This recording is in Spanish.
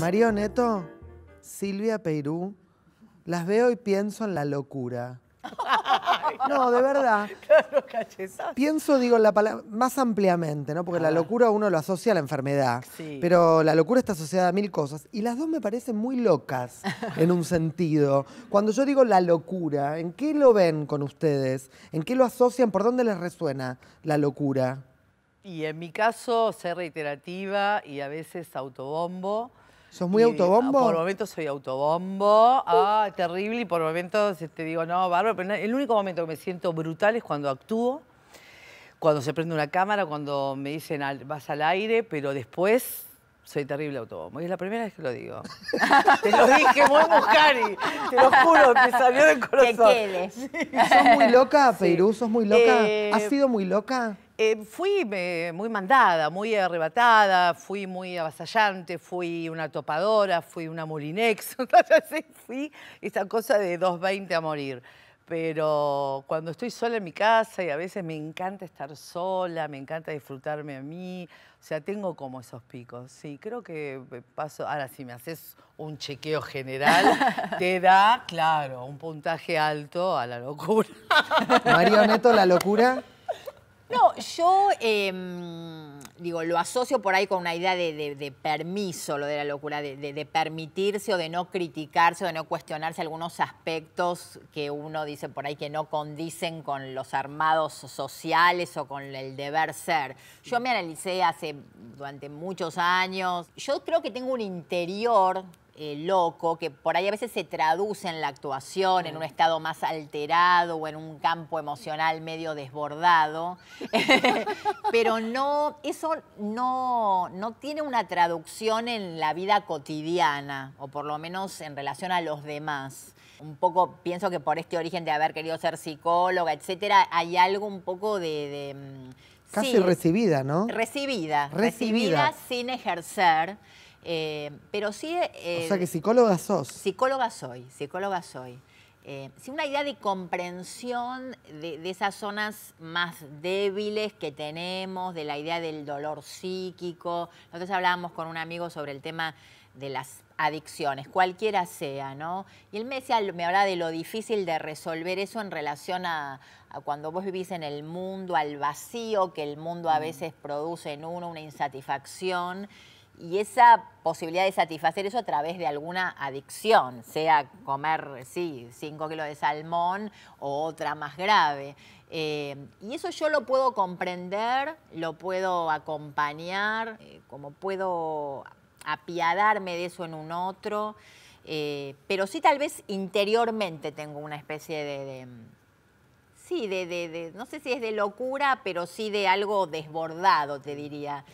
Mario Neto, Silvia Perú, las veo y pienso en la locura. No, de verdad. Pienso, digo, la palabra más ampliamente, ¿no? Porque la locura uno lo asocia a la enfermedad. Pero la locura está asociada a mil cosas. Y las dos me parecen muy locas en un sentido. Cuando yo digo la locura, ¿en qué lo ven con ustedes? ¿En qué lo asocian? ¿Por dónde les resuena la locura? Y en mi caso, ser reiterativa y a veces autobombo. ¿Sos muy autobombo? Por momentos soy autobombo, ah, terrible, y por momentos te este, digo, no, bárbaro, el único momento que me siento brutal es cuando actúo, cuando se prende una cámara, cuando me dicen vas al aire, pero después soy terrible autobombo. Y es la primera vez que lo digo. te lo dije, muy y Te lo juro, me salió del corazón. Que sí. ¿Sos muy loca, Perú? ¿Sos muy loca? Eh, ¿Has sido muy loca? Eh, fui muy mandada, muy arrebatada, fui muy avasallante, fui una topadora, fui una molinex, fui esa cosa de 2.20 a morir. Pero cuando estoy sola en mi casa y a veces me encanta estar sola, me encanta disfrutarme a mí, o sea, tengo como esos picos, sí, creo que eh, paso, ahora si me haces un chequeo general, te da, claro, un puntaje alto a la locura. María Neto, la locura. No, yo em, digo, lo asocio por ahí con una idea de, permiso, lo de la locura, de, de, permitirse o de no criticarse o de no cuestionarse algunos aspectos que uno dice por ahí que no condicen con los armados sociales o con el deber ser. Yo me analicé hace durante muchos años. Yo creo que tengo un interior eh, loco, que por ahí a veces se traduce en la actuación, en un estado más alterado o en un campo emocional medio desbordado, pero no, eso no, no tiene una traducción en la vida cotidiana, o por lo menos en relación a los demás. Un poco pienso que por este origen de haber querido ser psicóloga, etcétera, hay algo un poco de, mm, Casi recibida, ¿no? recibida, recibida sin ejercer. Eh, pero sí... o eh, sea que psicóloga sos. Psicóloga soy, psicóloga soy. Eh, sí, una idea de comprensión de, esas zonas más débiles que tenemos, de la idea del dolor psíquico. Nosotros hablábamos con un amigo sobre el tema de las adicciones, cualquiera sea, ¿no? Y él me decía, me hablaba de lo difícil de resolver eso en relación a cuando vos vivís en el mundo, al vacío que el mundo a mm. veces produce en uno, una insatisfacción y esa posibilidad de satisfacer eso a través de alguna adicción, sea comer, sí, 5 kilos de salmón o otra más grave. Eh, y eso yo lo puedo comprender, lo puedo acompañar, eh, como puedo apiadarme de eso en un otro, eh, pero sí tal vez interiormente tengo una especie de, sí, de, no sé si es de locura, pero sí de algo desbordado, te diría.